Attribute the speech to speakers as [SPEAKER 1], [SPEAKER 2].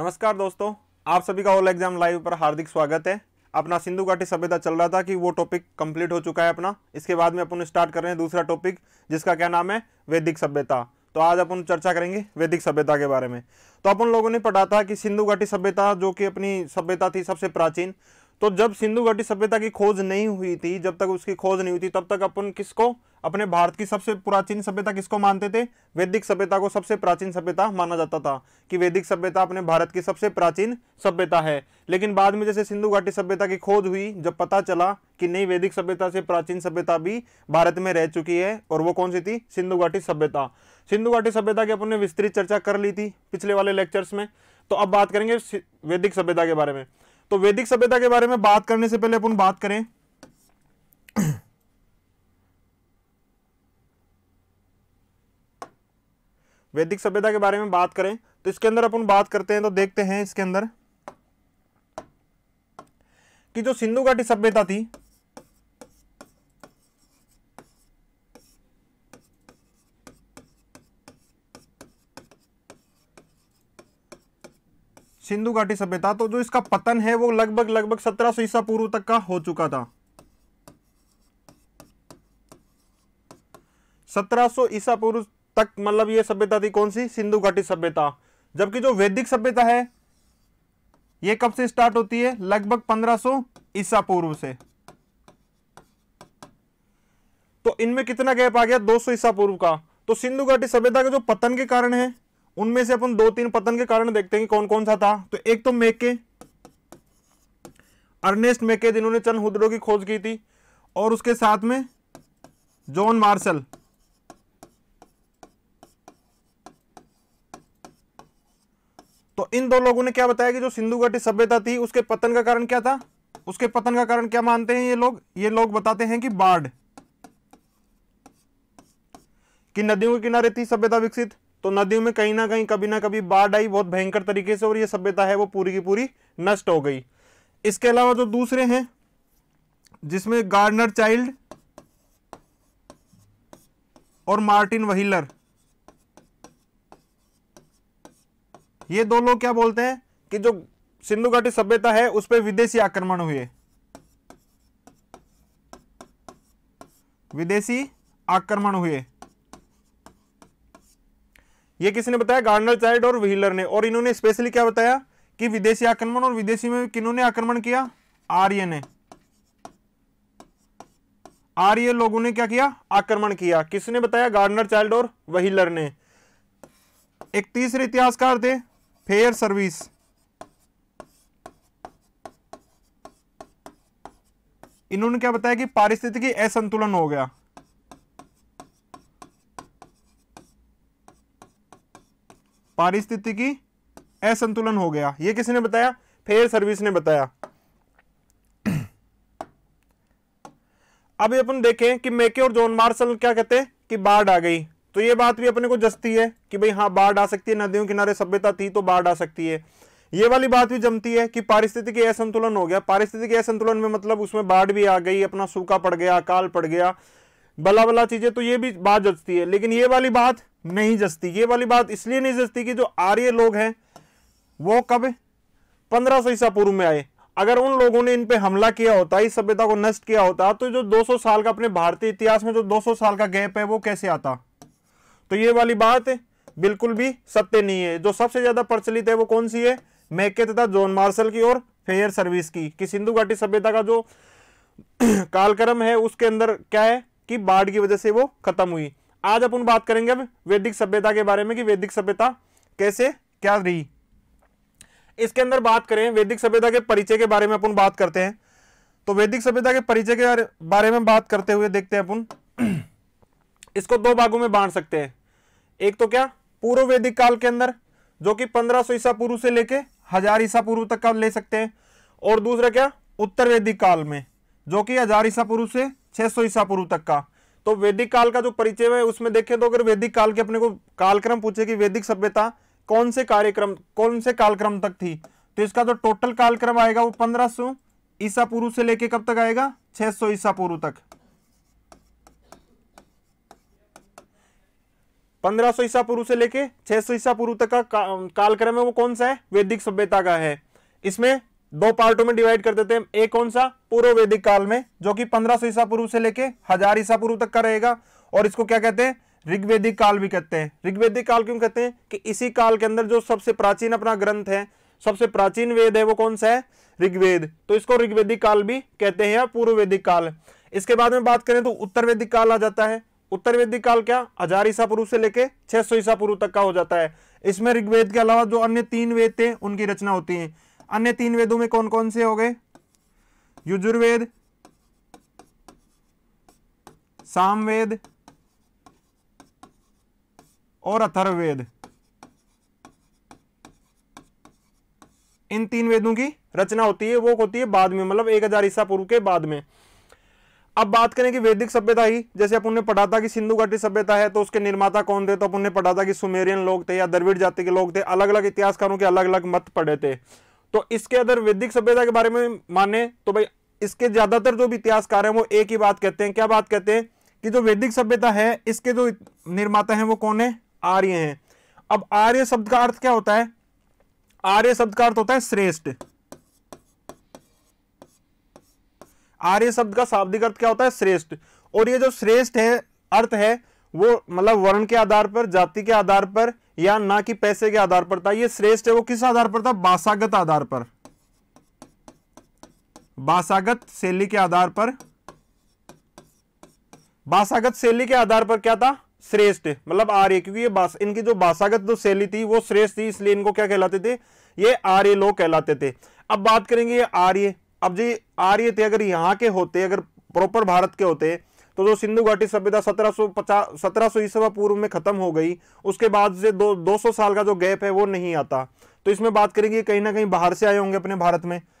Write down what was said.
[SPEAKER 1] नमस्कार दोस्तों आप सभी का ऑल एग्जाम लाइव पर हार्दिक स्वागत है अपना सिंधु घाटी सभ्यता चल रहा था कि वो टॉपिक कंप्लीट हो चुका है अपना इसके बाद में अपन स्टार्ट कर रहे हैं दूसरा टॉपिक जिसका क्या नाम है वैदिक सभ्यता तो आज अपन चर्चा करेंगे वैदिक सभ्यता के बारे में तो अपन लोगों ने पढ़ा था कि सिंधु घाटी सभ्यता जो कि अपनी सभ्यता थी सबसे प्राचीन तो जब सिंधु घाटी सभ्यता की खोज नहीं हुई थी जब तक उसकी खोज नहीं हुई थी तब तक अपन किसको अपने भारत की सबसे प्राचीन सभ्यता किसको मानते थे वैदिक सभ्यता को सबसे प्राचीन सभ्यता माना जाता था कि वैदिक सभ्यता अपने भारत की सबसे प्राचीन सभ्यता है लेकिन बाद में जैसे सिंधु घाटी सभ्यता की खोज हुई जब पता चला कि नई वैदिक सभ्यता से प्राचीन सभ्यता भी भारत में रह चुकी है और वो कौन सी थी सिंधु घाटी सभ्यता सिंधु घाटी सभ्यता की अपने विस्तृत चर्चा कर ली थी पिछले वाले लेक्चर्स में तो अब बात करेंगे वैदिक सभ्यता के बारे में तो वैदिक सभ्यता के बारे में बात करने से पहले अपन बात करें वैदिक सभ्यता के बारे में बात करें तो इसके अंदर अपन बात करते हैं तो देखते हैं इसके अंदर कि जो सिंधु घाटी सभ्यता थी सिंधु घाटी सभ्यता तो जो इसका पतन है वो लगभग लगभग सत्रह सौ ईसा पूर्व तक का हो चुका था सत्रह सो ईसा पूर्व तक मतलब ये सभ्यता थी कौन सी सिंधु घाटी सभ्यता जबकि जो वैदिक सभ्यता है ये कब से स्टार्ट होती है लगभग 1500 ईसा पूर्व से तो इनमें कितना गैप आ गया 200 ईसा पूर्व का तो सिंधु घाटी सभ्यता के जो पतन के कारण है उनमें से अपन दो तीन पतन के कारण देखते हैं कि कौन कौन सा था तो एक तो मेके अर्नेस्ट मेके जिन्होंने चंद हुद्रो की खोज की थी और उसके साथ में जॉन मार्शल तो इन दो लोगों ने क्या बताया कि जो सिंधु घाटी सभ्यता थी उसके पतन का कारण क्या था उसके पतन का कारण क्या मानते हैं ये लोग ये लोग बताते हैं कि बाढ़ कि नदियों के किनारे थी सभ्यता विकसित तो नदियों में कहीं ना कहीं कभी ना कभी बाढ़ आई बहुत भयंकर तरीके से और ये सभ्यता है वो पूरी की पूरी नष्ट हो गई इसके अलावा जो दूसरे हैं जिसमें गार्डनर चाइल्ड और मार्टिन वहीलर ये दो लोग क्या बोलते हैं कि जो सिंधु घाटी सभ्यता है उस पर विदेशी आक्रमण हुए विदेशी आक्रमण हुए ये किसने बताया गार्डनर चाइल्ड और व्हीलर ने और इन्होंने स्पेशली क्या बताया कि विदेशी आक्रमण और विदेशी में किन्होंने आक्रमण किया आर्य ने आर्य लोगों ने क्या किया आक्रमण किया किसने बताया गार्डनर चाइल्ड और वहीलर ने एक तीसरे इतिहासकार थे फेयर सर्विस इन्होंने क्या बताया कि पारिस्थितिकी असंतुलन हो गया पारिस्थितिकी असंतुलन हो गया ये किसने बताया फेयर सर्विस ने बताया अभी अपन देखें कि मेके और जॉन मार्शल क्या कहते हैं कि बाढ़ आ गई तो ये बात भी अपने को जस्ती है कि भाई हाँ बाढ़ आ सकती है नदियों किनारे सभ्यता थी तो बाढ़ आ सकती है ये वाली बात भी जमती है कि पारिस्थितिकी असंतुलन हो गया पारिस्थितिकी असंतुलन में मतलब उसमें बाढ़ भी आ गई अपना सूखा पड़ गया अकाल पड़ गया बला बला चीजें तो ये भी बात जचती है लेकिन ये वाली बात नहीं जसती ये वाली बात इसलिए नहीं जसती कि जो आर्य लोग हैं वो कब पंद्रह सौ ईसा पूर्व में आए अगर उन लोगों ने इन पे हमला किया होता इस सभ्यता को नष्ट किया होता तो जो 200 साल का अपने भारतीय इतिहास में जो 200 साल का गैप है वो कैसे आता तो ये वाली बात बिल्कुल भी सत्य नहीं है जो सबसे ज्यादा प्रचलित है वो कौन सी है मैके तथा जॉन मार्शल की और फेयर सर्विस की कि सिंधु घाटी सभ्यता का जो कालक्रम है उसके अंदर क्या है कि बाढ़ की वजह से वो खत्म हुई आज अपन बात करेंगे अब वैदिक सभ्यता के बारे में कि वैदिक सभ्यता कैसे क्या रही इसके अंदर बात करें वैदिक सभ्यता के परिचय के बारे में अपन बात करते हैं तो वैदिक सभ्यता के परिचय के बारे में बात करते हुए देखते हैं अपन इसको दो भागों में बांट सकते हैं एक तो क्या पूर्व वैदिक काल के अंदर जो कि 1500 ईसा पूर्व से लेके हजार ईसा पूर्व तक का ले सकते हैं और दूसरा क्या उत्तर वैदिक काल में जो कि हजार ईसा पूर्व से 600 ईसा पूर्व तक का तो वैदिक काल का जो परिचय है उसमें देखें तो अगर वैदिक काल के अपने को कालक्रम पूछे कि वैदिक सभ्यता कौन से कार्यक्रम कौन से कालक्रम तक थी तो इसका जो टोटल कालक्रम आएगा वो पंद्रह सौ ईसा पूर्व से लेके कब तक आएगा छह सौ ईसा पूर्व तक पंद्रह सौ ईसा पूर्व से लेके छह सौ ईसा पूर्व तक का, का कालक्रम है वो कौन सा है वैदिक सभ्यता का है इसमें दो पार्टों में डिवाइड कर देते हैं एक कौन सा पूर्व वैदिक काल में जो कि 1500 ईसा पूर्व से लेके हजार ईसा पूर्व तक का रहेगा और इसको क्या कहते हैं ऋग्वेदिक काल भी कहते हैं ऋग्वेदिक काल क्यों कहते हैं कि इसी काल के अंदर जो सबसे प्राचीन अपना ग्रंथ है सबसे प्राचीन वेद है वो कौन सा है ऋग्वेद तो इसको ऋग्वेदिक काल भी कहते हैं या पूर्व वैदिक काल इसके बाद में बात करें तो उत्तर वैदिक काल आ जाता है उत्तर वैदिक काल क्या हजार ईसा पूर्व से लेके सौ ईसा पूर्व तक का हो जाता है इसमें ऋग्वेद के अलावा जो अन्य तीन वेद थे उनकी रचना होती है अन्य तीन वेदों में कौन कौन से हो गए युजुर्वेद सामवेद और अथर्ववेद इन तीन वेदों की रचना होती है वो होती है बाद में मतलब एक हजार ईसा पूर्व के बाद में अब बात करें कि वैदिक सभ्यता ही जैसे अपन ने पढ़ा था कि सिंधु घाटी सभ्यता है तो उसके निर्माता कौन थे तो अपन ने पढ़ा था कि सुमेरियन लोग थे या द्रविड़ जाति के लोग थे अलग अलग इतिहासकारों के अलग अलग मत पढ़े थे तो इसके अगर वैदिक सभ्यता के बारे में माने तो भाई इसके ज्यादातर जो भी इतिहासकार हैं वो एक ही बात कहते हैं क्या बात कहते हैं कि जो वैदिक सभ्यता है इसके जो निर्माता हैं वो कौन है आर्य हैं अब आर्य शब्द का अर्थ क्या होता है आर्य शब्द का अर्थ होता है श्रेष्ठ आर्य शब्द का शाब्दिक अर्थ क्या होता है श्रेष्ठ और ये जो श्रेष्ठ है अर्थ है वो मतलब वर्ण के आधार पर जाति के आधार पर या ना कि पैसे के आधार पर था ये श्रेष्ठ है वो किस आधार पर था बासागत आधार पर बासागत शैली के आधार पर बासागत शैली के आधार पर क्या था श्रेष्ठ मतलब आर्य क्योंकि ये बास इनकी जो बासागत जो शैली थी वो श्रेष्ठ थी इसलिए इनको क्या कहलाते थे ये आर्य लोग कहलाते थे अब बात करेंगे ये आर्य अब जी आर्य थे अगर यहां के होते अगर प्रॉपर भारत के होते तो जो सिंधु घाटी सभ्यता सत्रह सौ पचास सत्रह पूर्व में खत्म हो गई उसके बाद से दो दो सौ साल का जो गैप है वो नहीं आता तो इसमें बात करेंगे कहीं ना कहीं बाहर से आए होंगे अपने भारत में